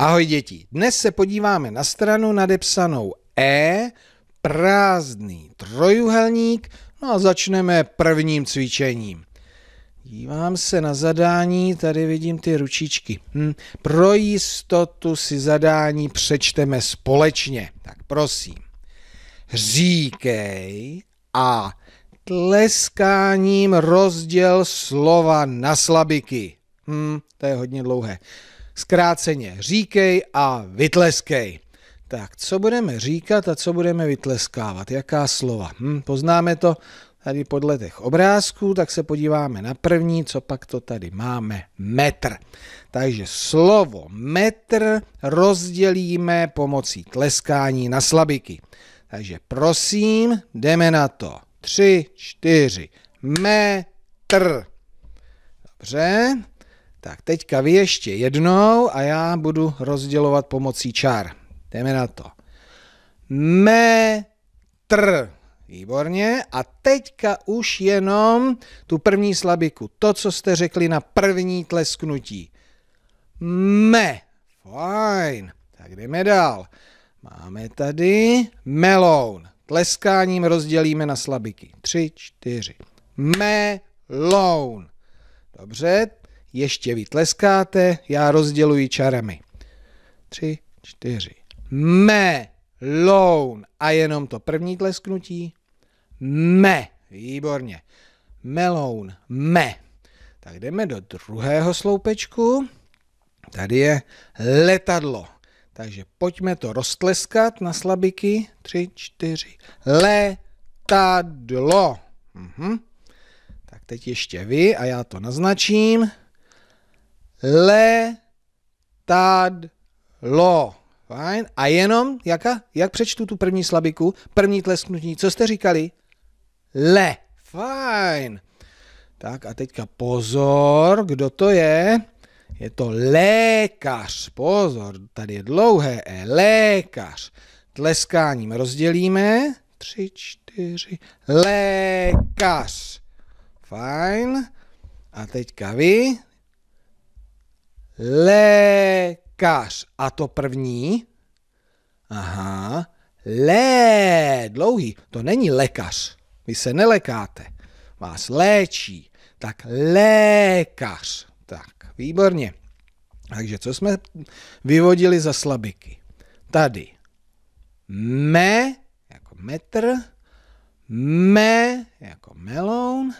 Ahoj děti, dnes se podíváme na stranu nadepsanou E, prázdný trojuhelník, no a začneme prvním cvičením. Dívám se na zadání, tady vidím ty ručičky. Hm. Pro jistotu si zadání přečteme společně. Tak prosím. Říkej a tleskáním rozděl slova na slabiky. Hm, to je hodně dlouhé. Zkráceně říkej a vytleskej. Tak, co budeme říkat a co budeme vytleskávat? Jaká slova? Hm, poznáme to tady podle těch obrázků, tak se podíváme na první, co pak to tady máme, metr. Takže slovo metr rozdělíme pomocí tleskání na slabiky. Takže prosím, jdeme na to. Tři, čtyři, metr. Dobře, tak teďka vy ještě jednou a já budu rozdělovat pomocí čar. Jdeme na to. Metr. Výborně. A teďka už jenom tu první slabiku. To, co jste řekli na první tlesknutí. Me. Fajn. Tak jdeme dál. Máme tady meloun. Tleskáním rozdělíme na slabiky. Tři, čtyři. Meloun. Dobře, ještě vytleskáte? já rozděluji čarami. Tři, čtyři. Me, loun. A jenom to první tlesknutí. Me. Výborně. Meloun. Me. Tak jdeme do druhého sloupečku. Tady je letadlo. Takže pojďme to roztleskat na slabiky. Tři, čtyři. Letadlo. Uh-huh. Tak teď ještě vy a já to naznačím le tad lo Fajn. A jenom, jaka, jak přečtu tu první slabiku, první tlesknutí, co jste říkali? Le. Fajn. Tak a teďka pozor, kdo to je? Je to lékař. Pozor, tady je dlouhé E. Lékař. Tleskáním rozdělíme. Tři, čtyři. Lékař. Fajn. A teďka vy lékař. A to první, aha, lé, dlouhý, to není lékař. Vy se nelekáte, vás léčí. Tak lékař. Tak, výborně. Takže co jsme vyvodili za slabiky? Tady me, jako metr, me, jako meloun,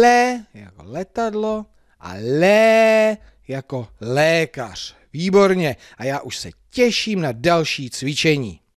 le, jako letadlo a le, jako lékař. Výborně. A já už se těším na další cvičení.